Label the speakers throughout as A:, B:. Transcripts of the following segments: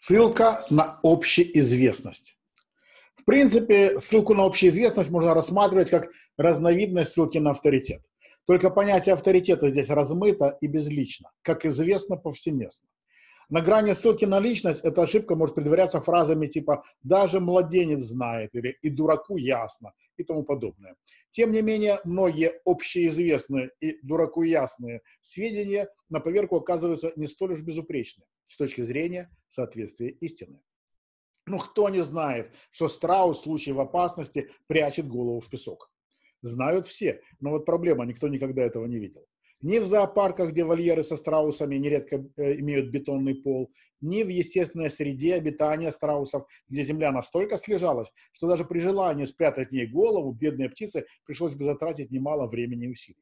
A: Ссылка на общеизвестность. В принципе, ссылку на общеизвестность можно рассматривать как разновидность ссылки на авторитет. Только понятие авторитета здесь размыто и безлично, как известно повсеместно. На грани ссылки на личность эта ошибка может предваряться фразами типа «даже младенец знает» или «и дураку ясно» и тому подобное. Тем не менее, многие общеизвестные и дураку ясные сведения на поверку оказываются не столь уж безупречны с точки зрения соответствия истины. Ну, кто не знает, что страус в случае в опасности прячет голову в песок? Знают все, но вот проблема, никто никогда этого не видел. Ни в зоопарках, где вольеры со страусами нередко э, имеют бетонный пол, ни в естественной среде обитания страусов, где земля настолько слежалась, что даже при желании спрятать в ней голову бедные птицы пришлось бы затратить немало времени и усилий.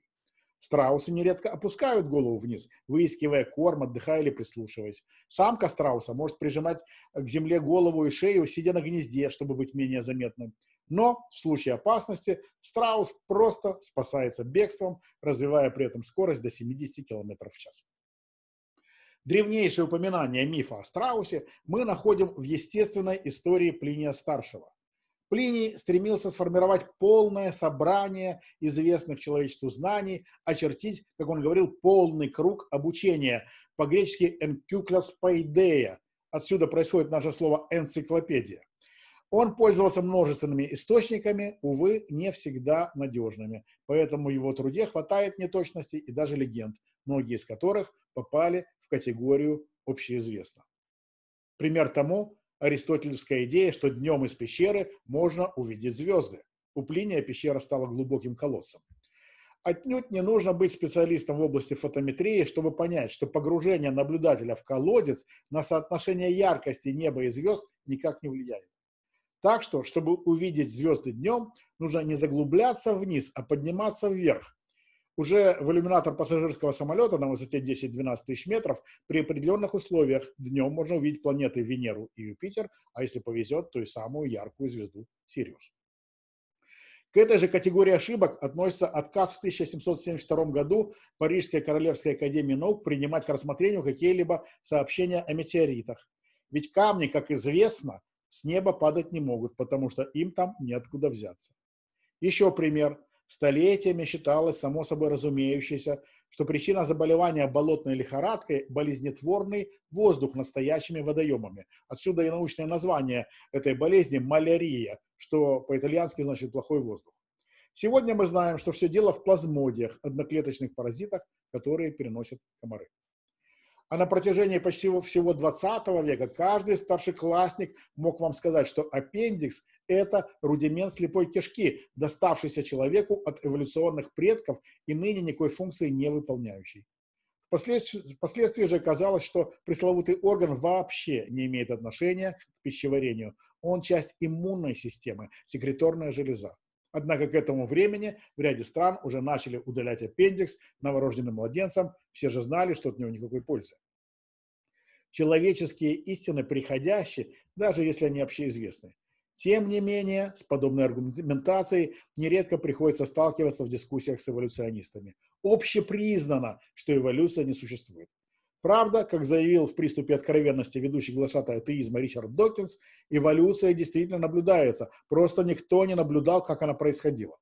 A: Страусы нередко опускают голову вниз, выискивая корм, отдыхая или прислушиваясь. Самка страуса может прижимать к земле голову и шею, сидя на гнезде, чтобы быть менее заметным. Но в случае опасности страус просто спасается бегством, развивая при этом скорость до 70 км в час. Древнейшее упоминание мифа о страусе мы находим в естественной истории Плиния Старшего. Плиний стремился сформировать полное собрание известных человечеству знаний, очертить, как он говорил, полный круг обучения, по-гречески «энкюклоспайдея», отсюда происходит наше слово «энциклопедия». Он пользовался множественными источниками, увы, не всегда надежными, поэтому его труде хватает неточностей и даже легенд, многие из которых попали в категорию общеизвестно. Пример тому аристотелевская идея, что днем из пещеры можно увидеть звезды. У Плиния пещера стала глубоким колодцем. Отнюдь не нужно быть специалистом в области фотометрии, чтобы понять, что погружение наблюдателя в колодец на соотношение яркости неба и звезд никак не влияет. Так что, чтобы увидеть звезды днем, нужно не заглубляться вниз, а подниматься вверх, уже в иллюминатор пассажирского самолета на высоте 10-12 тысяч метров при определенных условиях днем можно увидеть планеты Венеру и Юпитер, а если повезет, то и самую яркую звезду Сириус. К этой же категории ошибок относится отказ в 1772 году Парижской Королевской Академии Наук принимать к рассмотрению какие-либо сообщения о метеоритах. Ведь камни, как известно, с неба падать не могут, потому что им там неоткуда взяться. Еще пример. Столетиями считалось само собой разумеющееся, что причина заболевания болотной лихорадкой – болезнетворный воздух настоящими водоемами. Отсюда и научное название этой болезни – малярия, что по-итальянски значит «плохой воздух». Сегодня мы знаем, что все дело в плазмодиях, одноклеточных паразитах, которые переносят комары а на протяжении почти всего 20 века каждый старшеклассник мог вам сказать, что аппендикс – это рудимент слепой кишки, доставшийся человеку от эволюционных предков и ныне никакой функции не выполняющий. Впоследствии, впоследствии же оказалось, что пресловутый орган вообще не имеет отношения к пищеварению. Он часть иммунной системы, секреторная железа. Однако к этому времени в ряде стран уже начали удалять аппендикс новорожденным младенцам, все же знали, что от него никакой пользы. Человеческие истины приходящие, даже если они общеизвестны. Тем не менее, с подобной аргументацией нередко приходится сталкиваться в дискуссиях с эволюционистами. Общепризнано, что эволюция не существует. Правда, как заявил в приступе откровенности ведущий глашатай атеизма Ричард Докинс, эволюция действительно наблюдается, просто никто не наблюдал, как она происходила.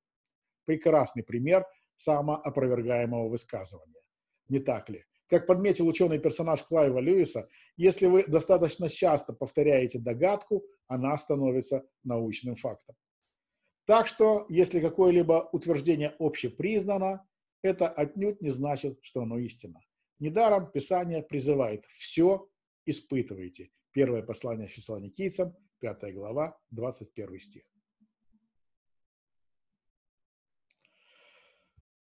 A: Прекрасный пример самоопровергаемого высказывания. Не так ли? Как подметил ученый персонаж Клайва Льюиса, если вы достаточно часто повторяете догадку, она становится научным фактом. Так что, если какое-либо утверждение общепризнано, это отнюдь не значит, что оно истина. Недаром Писание призывает «все испытывайте». Первое послание Фессалоникийцам, 5 глава, 21 стих.